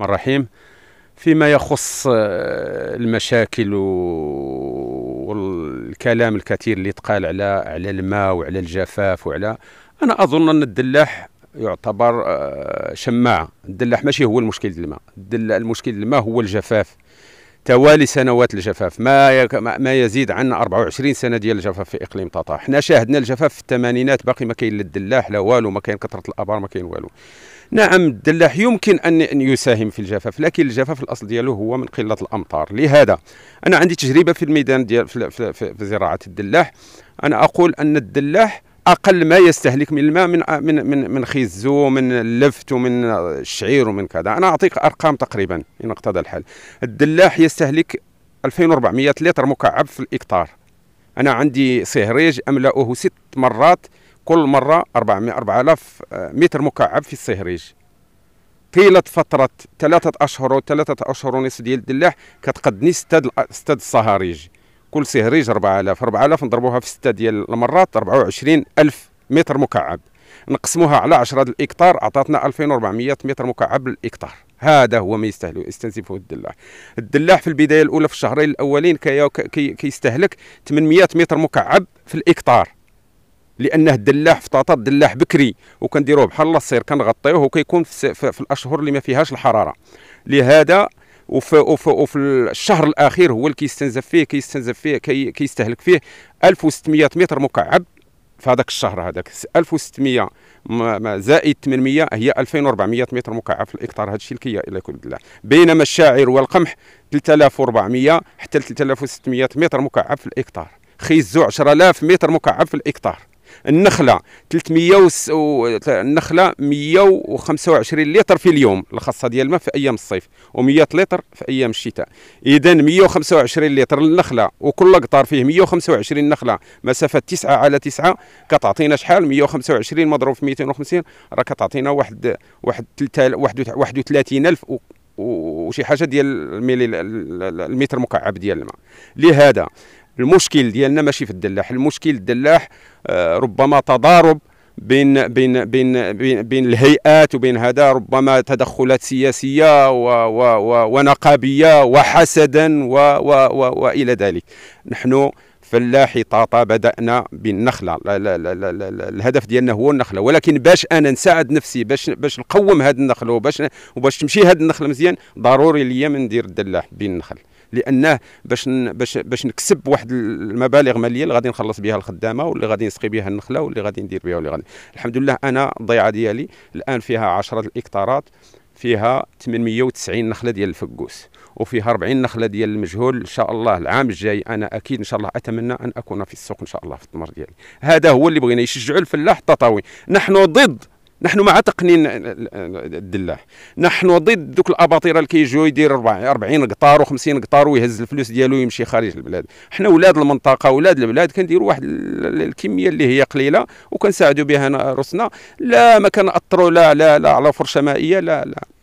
الرحمن الرحيم فيما يخص آه، المشاكل والكلام الكثير اللي تقال على على الماء وعلى الجفاف وعلى انا اظن ان الدلاح يعتبر آه، شماعه الدلاح ماشي هو المشكل ديال الماء المشكل ديال الماء هو الجفاف توالي سنوات الجفاف ما ما يزيد عن 24 سنه ديال الجفاف في اقليم طاطا حنا شاهدنا الجفاف في الثمانينات باقي ما كاين لا الدلاح لا والو ما كاين كثره الابار ما كاين والو نعم الدلاح يمكن ان يساهم في الجفاف لكن الجفاف الاصل ديالو هو من قله الامطار لهذا انا عندي تجربه في الميدان ديال في, في, في, في زراعه الدلاح انا اقول ان الدلاح اقل ما يستهلك من الماء من من من, من خزو من اللفت ومن الشعير ومن كذا انا اعطيك ارقام تقريبا ان اقتضى الحال الدلاح يستهلك 2400 لتر مكعب في الاكتار انا عندي صهريج املاه ست مرات كل مرة 400 4000 آه، متر مكعب في الصهريج طيلة فترة ثلاثة أشهر وثلاثة أشهر ونصف ديال الدلاح كتقدني ستة ستة الصهاريج كل صهريج 4000 4000 نضربوها في ستة ديال المرات 24000 متر مكعب نقسموها على 10 الإكتار عطاتنا 2400 متر مكعب للإكتار هذا هو ما يستهلك يستنزفه الدلاح الدلاح في البداية الأولى في الشهرين الأولين كيستهلك 800 متر مكعب في الإكتار لانه الدلاح فطاطا الدلاح بكري وكنديروه بحال الصير كنغطيوه وكيكون في, في, الاشهر اللي ما فيهاش الحراره لهذا وفي, وفي, وفي الشهر الاخير هو اللي كيستنزف فيه كيستنزف فيه كي كيستهلك فيه 1600 متر مكعب في هذاك الشهر هذاك 1600 زائد 800 هي 2400 متر مكعب في الاكتار هذا الشيء اللي الى كل الله بينما الشاعر والقمح 3400 حتى 3600 متر مكعب في الاكتار خيزو 10000 متر مكعب في الاكتار النخله 300 و... النخله 125 لتر في اليوم الخاصه ديال الماء في ايام الصيف و100 لتر في ايام الشتاء اذا 125 لتر للنخله وكل قطار فيه 125 نخله مسافه 9 على 9 كتعطينا شحال 125 مضروب في 250 راه كتعطينا واحد واحد 31000 و... وشي حاجه ديال الملي المتر مكعب ديال الماء لهذا المشكل ديالنا ماشي في الدلاح المشكل الدلاح آه، ربما تضارب بين بين بين بين, بين الهيئات وبين هذا ربما تدخلات سياسيه و و و ونقابيه وحسدا و و و والى ذلك نحن فلاحي طاطا بدانا بالنخله لا لا لا لا لا لا الهدف ديالنا هو النخله ولكن باش انا نساعد نفسي باش باش نقوم هذه النخله وباش وباش تمشي هذه النخله مزيان ضروري ليا من ندير الدلاح بين النخل لانه باش باش باش نكسب واحد المبالغ ماليه اللي غادي نخلص بها الخدامه واللي غادي نسقي بها النخله واللي غادي ندير بها واللي غادي الحمد لله انا الضيعه ديالي الان فيها 10 الاكتارات فيها 890 نخله ديال الفقوس وفيها 40 نخله ديال المجهول ان شاء الله العام الجاي انا اكيد ان شاء الله اتمنى ان اكون في السوق ان شاء الله في التمر ديالي هذا هو اللي بغينا يشجعوا الفلاح التطاوي نحن ضد نحن مع تقنين الدلاح نحن ضد دوك الاباطره اللي كيجيو يدير 40 قطار و50 قطار ويهز الفلوس ديالو ويمشي خارج البلاد حنا ولاد المنطقه ولاد البلاد كنديروا واحد الكميه اللي هي قليله وكنساعدوا بها روسنا لا ما كنأثروا لا لا لا على فرشه مائيه لا لا